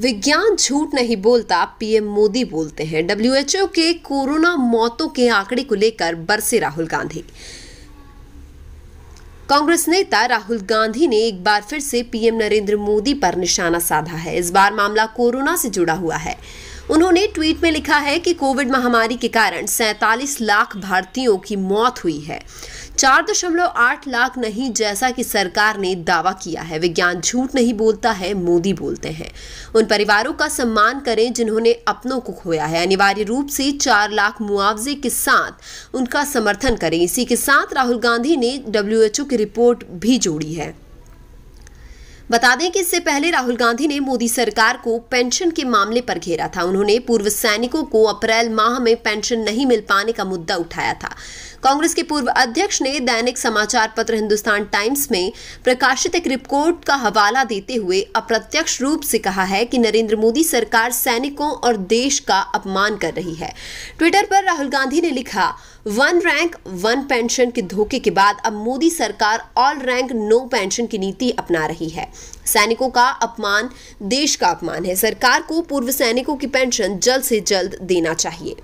विज्ञान झूठ नहीं बोलता पीएम मोदी बोलते हैं डब्ल्यूएचओ के कोरोना मौतों के आंकड़े को लेकर बरसे राहुल गांधी कांग्रेस नेता राहुल गांधी ने एक बार फिर से पीएम नरेंद्र मोदी पर निशाना साधा है इस बार मामला कोरोना से जुड़ा हुआ है उन्होंने ट्वीट में लिखा है कि कोविड महामारी के कारण सैंतालीस लाख भारतीयों की मौत हुई है चार दशमलव आठ लाख नहीं जैसा कि सरकार ने दावा किया है विज्ञान झूठ नहीं बोलता है मोदी बोलते हैं उन परिवारों का सम्मान करें जिन्होंने अपनों को खोया है अनिवार्य रूप से चार लाख मुआवजे के साथ उनका समर्थन करें इसी के साथ राहुल गांधी ने डब्ल्यू की रिपोर्ट भी जोड़ी है बता दें कि इससे पहले राहुल गांधी ने मोदी सरकार को पेंशन के मामले पर घेरा था उन्होंने पूर्व सैनिकों को अप्रैल माह में पेंशन नहीं मिल पाने का मुद्दा उठाया था कांग्रेस के पूर्व अध्यक्ष ने दैनिक समाचार पत्र हिंदुस्तान टाइम्स में प्रकाशित एक रिपोर्ट का हवाला देते हुए अप्रत्यक्ष रूप से कहा है कि नरेंद्र मोदी सरकार सैनिकों और देश का अपमान कर रही है ट्विटर पर राहुल गांधी ने लिखा वन रैंक वन पेंशन के धोखे के बाद अब मोदी सरकार ऑल रैंक नो पेंशन की नीति अपना रही है सैनिकों का अपमान देश का अपमान है सरकार को पूर्व सैनिकों की पेंशन जल्द से जल्द देना चाहिए